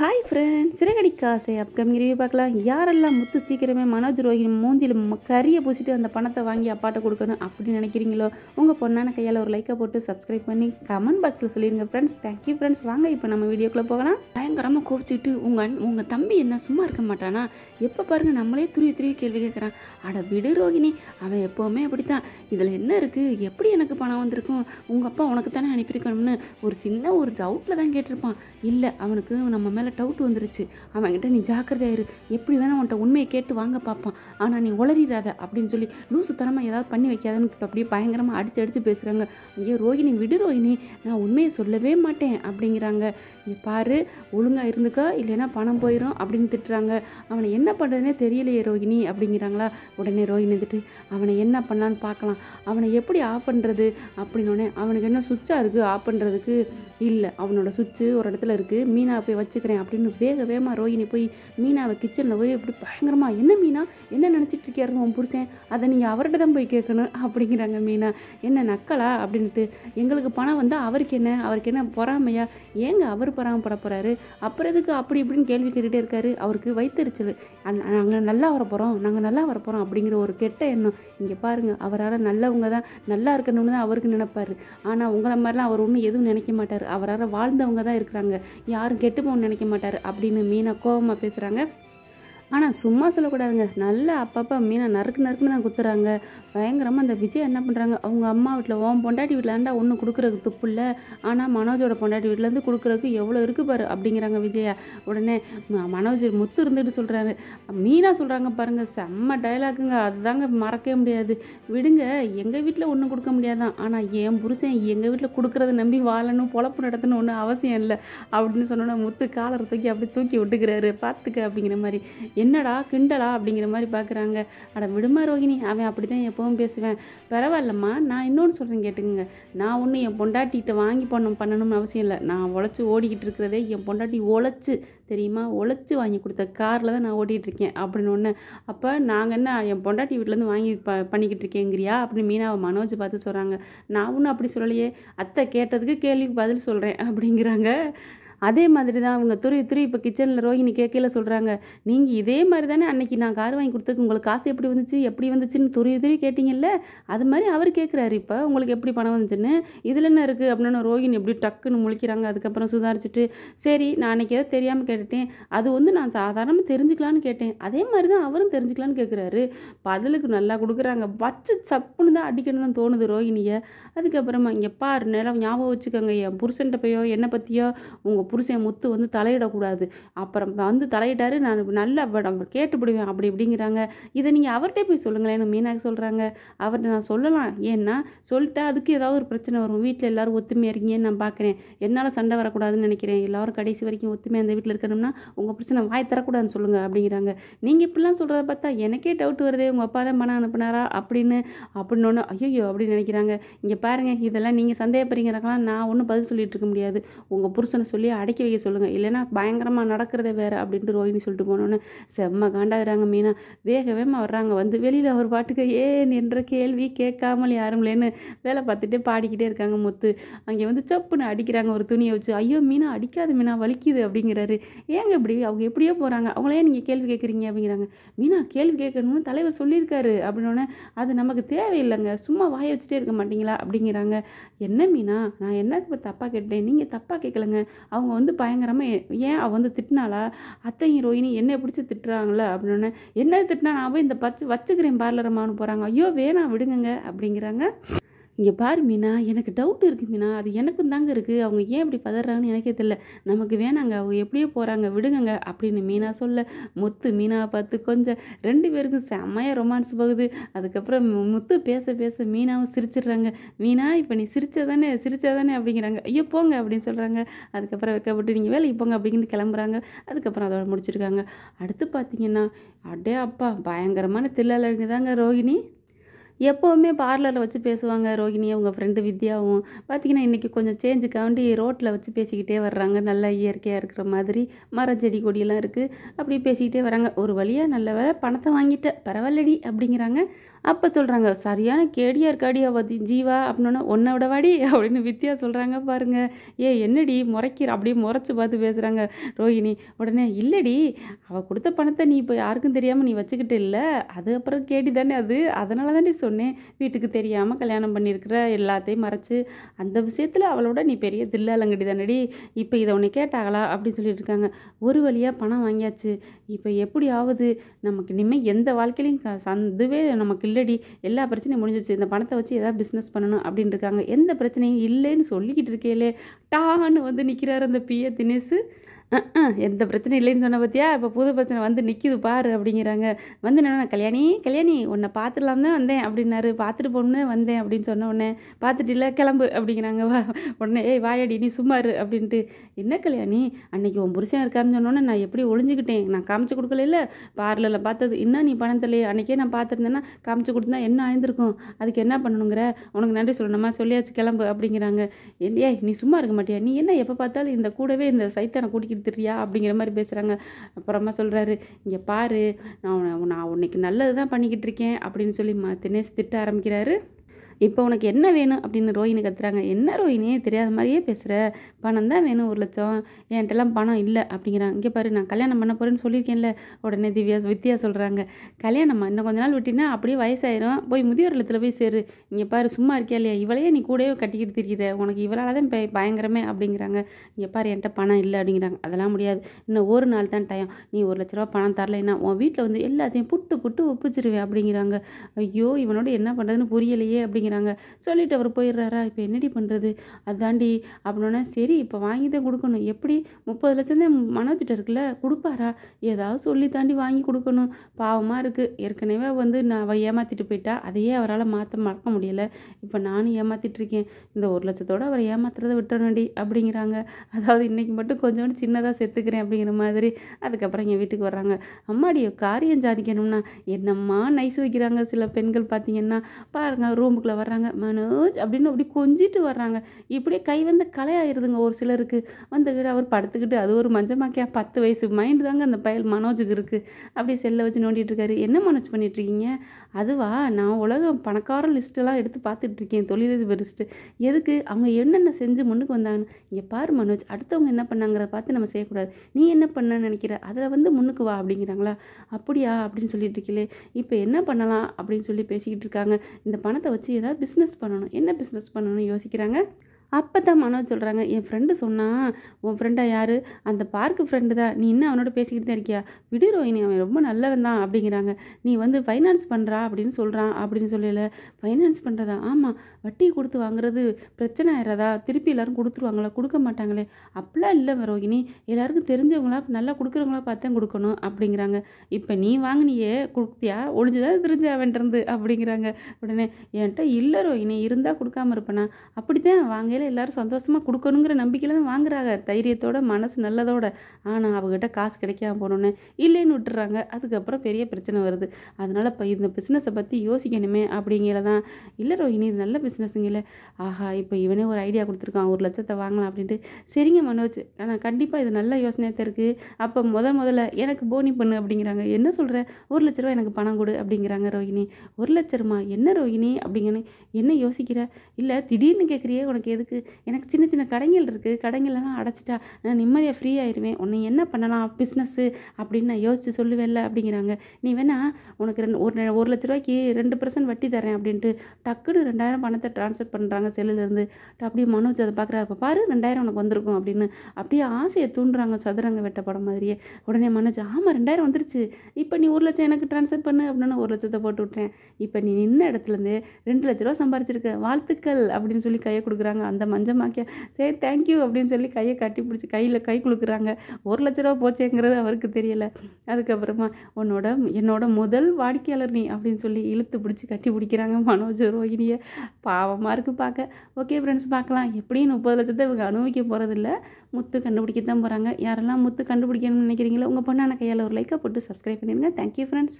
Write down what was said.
hi friends சிறகடிக்க ஆசை upcoming review பார்க்கலாம் யாரெல்லாம் முத்து சீக்கிரமே மனோஜ் ரோஹினி மூஞ்சில் கறியை பூசிட்டு அந்த பணத்தை வாங்கி அப்பாட்ட கொடுக்கணும் அப்படின்னு நினைக்கிறீங்களோ உங்கள் பொண்ணான கையால் ஒரு லைக்கை போட்டு சப்ஸ்கிரைப் பண்ணி கமெண்ட் பாக்ஸில் சொல்லிடுங்க ஃப்ரெண்ட்ஸ் தேங்க்யூ ஃப்ரெண்ட்ஸ் வாங்க இப்போ நம்ம வீடியோக்குள்ளே போகலாம் பயங்கரமாக கோவிச்சுட்டு உங்கள் உங்கள் தம்பி என்ன சும்மா இருக்க மாட்டானா எப்போ பாருங்கள் நம்மளே துருவி துருவி கேள்வி கேட்குறான் அட விடு ரோஹிணி அவன் எப்போவுமே அப்படி தான் இதில் என்ன இருக்குது எப்படி எனக்கு பணம் வந்திருக்கும் உங்கள் அப்பா உனக்கு தானே அனுப்பியிருக்கணும்னு ஒரு சின்ன ஒரு டவுட்டில் தான் கேட்டிருப்பான் இல்லை அவனுக்கு நம்ம மேலே மேலே டவுட் வந்துருச்சு அவன்கிட்ட நீ ஜாக்கிரதையாயிரு எப்படி வேணால் உன்ட்ட உண்மையை கேட்டு வாங்க பார்ப்பான் ஆனால் நீ உளறிடாத அப்படின்னு சொல்லி லூசுத்தனமாக ஏதாவது பண்ணி வைக்காதன்னு அப்படியே பயங்கரமாக அடிச்சு அடித்து பேசுகிறாங்க ஐயோ ரோஹிணி விடு ரோஹிணி நான் உண்மையை சொல்லவே மாட்டேன் அப்படிங்கிறாங்க நீ பாரு ஒழுங்காக இருந்துக்கா இல்லைன்னா பணம் போயிடும் அப்படின்னு திட்டுறாங்க அவனை என்ன பண்ணுறதுனே தெரியலையே ரோஹிணி அப்படிங்கிறாங்களா உடனே ரோஹிணி வந்துட்டு அவனை என்ன பண்ணலான்னு பார்க்கலாம் அவனை எப்படி ஆஃப் பண்ணுறது அப்படின்னோடனே அவனுக்கு என்ன சுவிட்சாக இருக்குது ஆஃப் பண்ணுறதுக்கு இல்லை அவனோட சுவிட்சு ஒரு இடத்துல இருக்குது மீனா போய் வச்சுக்கிறேன் போகிறேன் அப்படின்னு வேக வேகமாக ரோஹினி போய் மீனா அவள் கிச்சனில் போய் இப்படி பயங்கரமாக என்ன மீனா என்ன நினச்சிட்டு இருக்கியாருங்க உன் புருஷன் அதை நீங்கள் அவர்கிட்ட தான் போய் கேட்கணும் அப்படிங்கிறாங்க மீனா என்ன நக்கலா அப்படின்ட்டு எங்களுக்கு பணம் வந்தால் அவருக்கு என்ன அவருக்கு என்ன பொறாமையா ஏங்க அவர் பொறாமப்பட போகிறாரு அப்புறம் எதுக்கு அப்படி இப்படின்னு கேள்வி கேட்டுகிட்டே இருக்காரு அவருக்கு வைத்தறிச்சல் நாங்கள் நல்லா வர போகிறோம் நாங்கள் நல்லா வர போகிறோம் அப்படிங்கிற ஒரு கெட்ட எண்ணம் இங்கே பாருங்கள் அவரால் நல்லவங்க தான் நல்லா இருக்கணும்னு தான் அவருக்கு நினைப்பார் ஆனால் உங்களை மாதிரிலாம் அவர் ஒன்றும் எதுவும் நினைக்க மாட்டார் அவரால் வாழ்ந்தவங்க தான் இருக்கிறாங்க யாரும் கெட்டு போகணும்னு நினைக்க மாட்டார் அப்படின்னு மீனா கோபமாக பேசுகிறாங்க ஆனால் சும்மா சொல்லக்கூடாதுங்க நல்லா அப்பப்போ மீனை நறுக்கு நறுக்குன்னு தான் குத்துறாங்க பயங்கரமாக அந்த விஜய் என்ன பண்ணுறாங்க அவங்க அம்மா வீட்டில் ஓம் பொண்டாட்டி வீட்டிலாண்டா ஒன்று கொடுக்குறதுக்கு துப்பு இல்லை ஆனால் மனோஜோட பொண்டாட்டி வீட்டிலேருந்து கொடுக்குறதுக்கு எவ்வளோ இருக்குது பாரு அப்படிங்கிறாங்க விஜயா உடனே மனோஜ் முத்து இருந்துட்டு சொல்கிறாரு மீனா சொல்கிறாங்க பாருங்கள் செம்ம டைலாக்குங்க அதுதாங்க மறக்கவே முடியாது விடுங்க எங்கள் வீட்டில் ஒன்றும் கொடுக்க முடியாதான் ஆனால் என் புருஷன் எங்கள் வீட்டில் கொடுக்குறத நம்பி வாழணும் பொழப்பு நடத்தணும் ஒன்றும் அவசியம் இல்லை அப்படின்னு சொன்னோன்னா முத்து காலரை தூக்கி அப்படி தூக்கி விட்டுக்கிறாரு பார்த்துக்க அப்படிங்கிற மாதிரி என்னடா கிண்டலா அப்படிங்கிற மாதிரி பார்க்குறாங்க அட விடுமா ரோகிணி அவன் அப்படி தான் எப்பவும் பேசுவேன் பரவாயில்லம்மா நான் இன்னொன்று சொல்கிறேன் கேட்டுக்குங்க நான் ஒன்றும் என் பொண்டாட்டிகிட்ட வாங்கி பண்ணணும் பண்ணணும்னு அவசியம் இல்லை நான் உழைச்சி ஓடிக்கிட்டு இருக்கிறதே என் பொண்டாட்டி உழைச்சி தெரியுமா உழைச்சி வாங்கி கொடுத்த காரில் தான் நான் இருக்கேன் அப்படின்னு ஒன்று அப்போ நாங்கள் என்ன என் பொண்டாட்டி வீட்டிலேருந்து வாங்கி ப பண்ணிக்கிட்டு இருக்கேங்கிறியா அப்படின்னு மீனாவை மனோஜ் பார்த்து சொல்கிறாங்க நான் ஒன்றும் அப்படி சொல்லலையே அத்தை கேட்டதுக்கு கேள்விக்கு பதில் சொல்கிறேன் அப்படிங்கிறாங்க அதே மாதிரி தான் அவங்க துறை துறை இப்போ கிச்சனில் ரோஹிணி கேட்கல சொல்கிறாங்க நீங்கள் இதே மாதிரி தானே அன்னைக்கு நான் கார் வாங்கி கொடுத்துக்கு உங்களுக்கு காசு எப்படி வந்துச்சு எப்படி வந்துச்சுன்னு துறை துறை கேட்டிங்கல்ல அது மாதிரி அவர் கேட்குறாரு இப்போ உங்களுக்கு எப்படி பணம் வந்துச்சுன்னு இதில் என்ன இருக்குது அப்படின்னு ரோஹிணி எப்படி டக்குன்னு முழிக்கிறாங்க அதுக்கப்புறம் சுதாரிச்சுட்டு சரி நான் அன்றைக்கி எதாவது தெரியாமல் கேட்டுட்டேன் அது வந்து நான் சாதாரணமாக தெரிஞ்சுக்கலான்னு கேட்டேன் அதே மாதிரி தான் அவரும் தெரிஞ்சுக்கலான்னு கேட்குறாரு பதிலுக்கு நல்லா கொடுக்குறாங்க வச்சு சப்புன்னு தான் அடிக்கணும் தான் தோணுது ரோஹிணியை அதுக்கப்புறமா இங்கே பாரு நேரம் ஞாபகம் வச்சுக்கோங்க என் புருஷன்கிட்ட போயோ என்னை பற்றியோ உங்கள் புருஷன் முத்து வந்து தலையிடக்கூடாது அப்புறம் வந்து தலையிட்டாரு நான் நல்லா கேட்டுப்பிடுவேன் அப்படி இப்படிங்கிறாங்க இதை நீங்கள் அவர்கிட்ட போய் சொல்லுங்களேன் மீனாக்கு சொல்கிறாங்க அவர்கிட்ட நான் சொல்லலாம் ஏன்னா சொல்லிட்டு அதுக்கு ஏதாவது ஒரு பிரச்சனை வரும் வீட்டில் எல்லோரும் ஒத்துமையாக இருக்கீங்கன்னு நான் பார்க்குறேன் என்னால் சண்டை வரக்கூடாதுன்னு நினைக்கிறேன் எல்லோரும் கடைசி வரைக்கும் ஒத்துமையாக அந்த வீட்டில் இருக்கணும்னா உங்கள் பிரச்சனை வாய் தரக்கூடாதுன்னு சொல்லுங்கள் அப்படிங்கிறாங்க நீங்கள் இப்படிலாம் சொல்கிறத பார்த்தா எனக்கே டவுட் வருதே உங்கள் அப்பா தான் பணம் அனுப்புனாரா அப்படின்னு அப்படின்னு ஐயோ அப்படின்னு நினைக்கிறாங்க இங்கே பாருங்கள் இதெல்லாம் நீங்கள் சந்தேகப்படுறீங்கிறக்கெல்லாம் நான் ஒன்றும் பதில் சொல்லிட்டு இருக்க முடியாது உங்கள் புருஷனை சொல்லி அடக்கி வைக்க சொல்லுங்கள் இல்லைன்னா பயங்கரமாக நடக்கிறத வேறு அப்படின்ட்டு ரோஹிணி சொல்லிட்டு போனோன்னு செம்ம காண்டாகிறாங்க மீனா வேக வேகமாக வர்றாங்க வந்து வெளியில் ஒரு பாட்டுக்கு ஏன் என்ற கேள்வி கேட்காமல் யாரும் இல்லைன்னு வேலை பார்த்துட்டு பாடிக்கிட்டே இருக்காங்க முத்து அங்கே வந்து சப்புன்னு அடிக்கிறாங்க ஒரு துணியை வச்சு ஐயோ மீனா அடிக்காது மீனா வலிக்குது அப்படிங்கிறாரு ஏங்க இப்படி அவங்க எப்படியோ போகிறாங்க அவங்களே நீங்கள் கேள்வி கேட்குறீங்க அப்படிங்கிறாங்க மீனா கேள்வி கேட்கணும்னு தலைவர் சொல்லியிருக்காரு அப்படின்னோடனே அது நமக்கு தேவையில்லைங்க சும்மா வாய வச்சுட்டே இருக்க மாட்டீங்களா அப்படிங்கிறாங்க என்ன மீனா நான் என்ன இப்போ தப்பாக கேட்டேன் நீங்கள் தப்பாக கேட்கலங்க அவங்க அவங்க வந்து பயங்கரமாக ஏன் அவள் வந்து திட்டினாளா அத்தை ஹீரோயினி என்னை பிடிச்சி திட்டுறாங்களா அப்படின்னு என்ன திட்டினா நான் போய் இந்த பச்சு வச்சுக்கிறேன் பார்லரம்மான்னு போகிறாங்க ஐயோ வேணாம் விடுங்க அப்படிங்கிறாங்க இங்கே பாரு மீனா எனக்கு டவுட் இருக்குது மீனா அது எனக்கும் தாங்க இருக்குது அவங்க ஏன் இப்படி பதறாங்கன்னு எனக்கே தெரியல நமக்கு வேணாங்க அவங்க எப்படியோ போகிறாங்க விடுங்கங்க அப்படின்னு மீனா சொல்ல முத்து மீனாவை பார்த்து கொஞ்சம் ரெண்டு பேருக்கும் செம்மையாக ரொமான்ஸ் போகுது அதுக்கப்புறம் முத்து பேச பேச மீனாவும் சிரிச்சிடுறாங்க மீனா இப்போ நீ சிரிச்சதானே தானே அப்படிங்கிறாங்க ஐயோ போங்க அப்படின்னு சொல்கிறாங்க அதுக்கப்புறம் வைக்கப்பட்டு நீங்கள் வேலைக்கு போங்க அப்படின்னு கிளம்புறாங்க அதுக்கப்புறம் அதோட முடிச்சிருக்காங்க அடுத்து பார்த்தீங்கன்னா அடே அப்பா பயங்கரமான தில்லாலழகு தாங்க ரோஹிணி எப்போவுமே பார்லரில் வச்சு பேசுவாங்க ரோகிணி அவங்க ஃப்ரெண்டு வித்யாவும் பார்த்திங்கன்னா இன்றைக்கி கொஞ்சம் சேஞ்சுக்காண்டி ரோட்டில் வச்சு பேசிக்கிட்டே வர்றாங்க நல்லா இயற்கையாக இருக்கிற மாதிரி மர செடி கொடியெல்லாம் இருக்குது அப்படி பேசிக்கிட்டே வராங்க ஒரு வழியாக நல்ல வேலை பணத்தை வாங்கிட்ட பரவாயில்லடி அப்படிங்கிறாங்க அப்போ சொல்கிறாங்க சரியான கேடியாக இருக்காடி அவ ஜீவா அப்படின்னா ஒன்றை விடவாடி அப்படின்னு வித்யா சொல்கிறாங்க பாருங்கள் ஏ என்னடி முறைக்கிற அப்படியே முறைச்சி பார்த்து பேசுகிறாங்க ரோஹிணி உடனே இல்லைடி அவள் கொடுத்த பணத்தை நீ இப்போ யாருக்கும் தெரியாமல் நீ வச்சுக்கிட்டு இல்லை அது அப்புறம் கேடி தானே அது அதனால தானே சொன்னேன் வீட்டுக்கு தெரியாமல் கல்யாணம் பண்ணியிருக்கிற எல்லாத்தையும் மறைச்சி அந்த விஷயத்தில் அவளோட நீ பெரிய தில்லாலங்கடி தானடி இப்போ இதை உன்னை கேட்டாங்களா அப்படின்னு சொல்லிட்டு இருக்காங்க ஒரு வழியாக பணம் வாங்கியாச்சு இப்போ எப்படி ஆகுது நமக்கு இனிமேல் எந்த வாழ்க்கையிலையும் சந்துவே நமக்கு இல்லடி எல்லா பிரச்சனையும் முடிஞ்சிச்சு இந்த பணத்தை வச்சு ஏதாவது பிஸ்னஸ் பண்ணணும் அப்படின்னு இருக்காங்க எந்த பிரச்சனையும் இல்லைன்னு சொல்லிக்கிட்டு இருக்கேலே டான்னு வந்து நிற்கிறாரு அந்த பிஏ தினேஷ் எந்த பிரச்சனையும் இல்லைன்னு சொன்ன பார்த்தியா இப்போ புது பிரச்சனை வந்து நிற்கிது பாரு அப்படிங்கிறாங்க வந்து என்ன கல்யாணி கல்யாணி உன்னை பார்த்துடலாம் தான் வந்தேன் அப்படின்னாரு பார்த்துட்டு போகணுன்னு வந்தேன் அப்படின்னு சொன்ன உடனே பார்த்துட்டு இல்லை கிளம்பு அப்படிங்கிறாங்க வா உடனே ஏய் வாயாடி நீ சும்மாரு அப்படின்ட்டு என்ன கல்யாணி அன்னைக்கு உன் புருஷன் இருக்காருன்னு சொன்னோன்னே நான் எப்படி ஒளிஞ்சுக்கிட்டேன் நான் காமிச்சு கொடுக்கல இல்லை பார்லரில் பார்த்தது என்ன நீ பணம் தெரியல அன்றைக்கே நான் பார்த்துருந்தேன்னா காமிச்சு கொடுத்தா என்ன ஆயிருந்திருக்கும் அதுக்கு என்ன பண்ணணுங்கிற உனக்கு நன்றி சொல்லணுமா சொல்லியாச்சு கிளம்பு அப்படிங்கிறாங்க ஏய் நீ சும்மா இருக்க மாட்டியா நீ என்ன எப்போ பார்த்தாலும் இந்த கூடவே இந்த சைத்தானை கூட்டிக்கிட்டு தூக்கிட்டு அப்படிங்கிற மாதிரி பேசுகிறாங்க அப்புறமா சொல்கிறாரு இங்கே பாரு நான் நான் உன்னைக்கு நல்லது தான் பண்ணிக்கிட்டு இருக்கேன் அப்படின்னு சொல்லி மா தினேஷ் திட்ட ஆரம்பிக்கிறாரு இப்போ உனக்கு என்ன வேணும் அப்படின்னு ரோஹினி கத்துறாங்க என்ன ரோஹினியே தெரியாத மாதிரியே பேசுகிற பணம் தான் வேணும் ஒரு லட்சம் என்கிட்டலாம் பணம் இல்லை அப்படிங்கிறாங்க இங்கே பாரு நான் கல்யாணம் பண்ண போகிறேன்னு சொல்லியிருக்கேன்ல உடனே திவ்யா வித்யா சொல்கிறாங்க கல்யாணம் இன்னும் கொஞ்ச நாள் விட்டினா அப்படியே வயசாயிரும் போய் முதியோர் இல்லத்தில் போய் சேரு இங்கே பாரு சும்மா இருக்கியா இல்லையா இவளையே நீ கூடவே கட்டிக்கிட்டு திரிக்கிற உனக்கு இவளால் தான் பயங்கரமே அப்படிங்கிறாங்க இங்கே பாரு என்கிட்ட பணம் இல்லை அப்படிங்கிறாங்க அதெல்லாம் முடியாது இன்னும் ஒரு நாள் தான் டைம் நீ ஒரு லட்ச ரூபா பணம் தரலைன்னா உன் வீட்டில் வந்து எல்லாத்தையும் புட்டு புட்டு ஒப்புச்சிருவேன் அப்படிங்கிறாங்க ஐயோ இவனோட என்ன பண்ணுறதுன்னு புரியலையே அப்படிங்கிற அப்படிங்கிறாங்க சொல்லிவிட்டு அவர் போயிடுறாரா இப்போ என்னடி பண்ணுறது அதாண்டி அப்படின்னா சரி இப்போ வாங்கி தான் கொடுக்கணும் எப்படி முப்பது லட்சம் தான் மனோஜிட்ட இருக்குல்ல கொடுப்பாரா ஏதாவது சொல்லி தாண்டி வாங்கி கொடுக்கணும் பாவமாக இருக்குது ஏற்கனவே வந்து நான் அவள் ஏமாற்றிட்டு போயிட்டா அதையே அவரால் மாற்ற மறக்க முடியலை இப்போ நானும் ஏமாற்றிட்டுருக்கேன் இந்த ஒரு லட்சத்தோடு அவரை ஏமாத்துறத விட்டுறணும்டி அப்படிங்கிறாங்க அதாவது இன்றைக்கி மட்டும் கொஞ்சோண்டு சின்னதாக செத்துக்கிறேன் அப்படிங்கிற மாதிரி அதுக்கப்புறம் எங்கள் வீட்டுக்கு வர்றாங்க அம்மாடி காரியம் சாதிக்கணும்னா என்னம்மா நைஸ் வைக்கிறாங்க சில பெண்கள் பார்த்தீங்கன்னா பாருங்கள் ரூமுக்குள்ளே வர்றாங்க மனோஜ் அப்படின்னு அப்படி கொஞ்சிட்டு வர்றாங்க இப்படியே கை வந்து கலையாயிருதுங்க ஒரு சிலருக்கு வந்துக்கிட்டு அவர் படுத்துக்கிட்டு அது ஒரு மஞ்சமாக்கியா பத்து வயசு மைண்டு தாங்க அந்த பயல் மனோஜுக்கு இருக்குது அப்படியே செல்லை வச்சு நோண்டிகிட்டு இருக்காரு என்ன மனோஜ் பண்ணிகிட்ருக்கீங்க அதுவா நான் உலக பணக்கார லிஸ்ட்டெல்லாம் எடுத்து பார்த்துட்ருக்கேன் தொழிலதிபர் லிஸ்ட்டு எதுக்கு அவங்க என்னென்ன செஞ்சு முன்னுக்கு வந்தாங்கன்னு இங்கே பாரு மனோஜ் அடுத்தவங்க என்ன பண்ணாங்கிறத பார்த்து நம்ம செய்யக்கூடாது நீ என்ன பண்ணன்னு நினைக்கிற அதில் வந்து முன்னுக்கு வா அப்படிங்கிறாங்களா அப்படியா அப்படின்னு சொல்லிட்டு இருக்கீங்களே இப்போ என்ன பண்ணலாம் அப்படின்னு சொல்லி பேசிக்கிட்டு இருக்காங்க இந்த பணத்தை வச்சு ஏதாவது பிஸ்னஸ் பண்ணணும் என்ன பிஸ்னஸ் பண்ணணும்னு யோசிக்கிறாங்க அப்போ தான் மனோஜ் சொல்கிறாங்க என் ஃப்ரெண்டு சொன்னான் உன் ஃப்ரெண்டாக யார் அந்த பார்க்கு ஃப்ரெண்டு தான் நீ இன்னும் அவனோட பேசிக்கிட்டு தான் இருக்கியா விடு ரோஹினி அவன் ரொம்ப நல்லவன் தான் அப்படிங்கிறாங்க நீ வந்து ஃபைனான்ஸ் பண்ணுறா அப்படின்னு சொல்கிறான் அப்படின்னு சொல்லல ஃபைனான்ஸ் பண்ணுறதா ஆமாம் வட்டி கொடுத்து வாங்குறது பிரச்சனை ஆயிடுறதா திருப்பி எல்லோரும் கொடுத்துருவாங்களா கொடுக்க மாட்டாங்களே அப்படிலாம் இல்லை ரோஹினி எல்லாருக்கும் தெரிஞ்சவங்களா நல்லா கொடுக்குறவங்களா பார்த்து கொடுக்கணும் அப்படிங்கிறாங்க இப்போ நீ வாங்கினியே கொடுத்தியா ஒழிஞ்சுதான் தெரிஞ்ச அவன்ட்டு அப்படிங்கிறாங்க உடனே என்கிட்ட இல்லை ரோஹினி இருந்தால் கொடுக்காம இருப்பேனா அப்படி தான் வாங்கல எல்லோரும் சந்தோஷமாக கொடுக்கணுங்கிற நம்பிக்கையில் தான் வாங்குறாங்க தைரியத்தோட மனசு நல்லதோட ஆனால் அவகிட்ட காசு கிடைக்காம போகணுன்னு இல்லைன்னு விட்டுறாங்க அதுக்கப்புறம் பெரிய பிரச்சனை வருது அதனால் இப்போ இந்த பிஸ்னஸை பற்றி யோசிக்கணுமே அப்படிங்கிறதான் இல்லை ரோஹினி இது நல்ல இல்லை ஆஹா இப்போ இவனே ஒரு ஐடியா கொடுத்துருக்கான் ஒரு லட்சத்தை வாங்கலாம் அப்படின்ட்டு சரிங்க மனோஜ் ஆனால் கண்டிப்பாக இது நல்ல யோசனையாக இருக்குது அப்போ முத முதல்ல எனக்கு போனி பண்ணு அப்படிங்கிறாங்க என்ன சொல்கிற ஒரு லட்ச ரூபா எனக்கு பணம் கொடு அப்படிங்கிறாங்க ரோஹினி ஒரு லட்ச ரூபா என்ன ரோஹினி அப்படிங்கன்னு என்ன யோசிக்கிற இல்லை திடீர்னு கேட்குறியே உனக்கு எதுக்கு இருக்குது எனக்கு சின்ன சின்ன கடைகள் இருக்குது கடைகள்லாம் அடைச்சிட்டா நான் நிம்மதியாக ஃப்ரீ ஆயிடுவேன் உன்னை என்ன பண்ணலாம் பிஸ்னஸ்ஸு அப்படின்னு நான் யோசித்து சொல்லுவேன்ல அப்படிங்கிறாங்க நீ வேணா உனக்கு ரெண்டு ஒரு ஒரு லட்ச ரூபாய்க்கு ரெண்டு பர்சன்ட் வட்டி தரேன் அப்படின்ட்டு டக்குனு ரெண்டாயிரம் பணத்தை ட்ரான்ஸ்ஃபர் பண்ணுறாங்க செல்லுலேருந்து அப்படியே மனோஜ் அதை பார்க்குறாரு அப்போ பாரு ரெண்டாயிரம் உனக்கு வந்திருக்கும் அப்படின்னு அப்படியே ஆசையை தூண்டுறாங்க சதுரங்க வெட்ட படம் மாதிரியே உடனே மனோஜ் ஆமாம் ரெண்டாயிரம் வந்துருச்சு இப்போ நீ ஒரு லட்சம் எனக்கு ட்ரான்ஸ்ஃபர் பண்ணு அப்படின்னு ஒரு லட்சத்தை போட்டு விட்டேன் இப்போ நீ நின்ன இடத்துலேருந்து ரெண்டு லட்ச ரூபா சம்பாரிச்சிருக்க வாழ்த்துக்கள் அப்படின்னு சொல்லி கையை கொடுக்குறாங்க அந்த மஞ்சமாக்கியா சரி தேங்க்யூ அப்படின்னு சொல்லி கையை கட்டி பிடிச்சி கையில் கை கொடுக்குறாங்க ஒரு லட்ச ரூபா போச்சேங்கிறது அவருக்கு தெரியலை அதுக்கப்புறமா உன்னோட என்னோட முதல் வாடிக்கையாளர் நீ அப்படின்னு சொல்லி இழுத்து பிடிச்சி கட்டி பிடிக்கிறாங்க மனோஜ் ரோஹிணியை பாவமாக இருக்குது பார்க்க ஓகே ஃப்ரெண்ட்ஸ் பார்க்கலாம் எப்படியும் முப்பது லட்சத்தை இவங்க அனுபவிக்க போகிறதில்ல முத்து கண்டுபிடிக்க தான் போகிறாங்க யாரெல்லாம் முத்து கண்டுபிடிக்கணும்னு நினைக்கிறீங்களோ உங்கள் பொண்ணான கையால் ஒரு லைக்காக போட்டு சப்ஸ்கிரைப் பண்ணிடுங்க தேங்க்யூ ஃப்ரெண்ட்ஸ்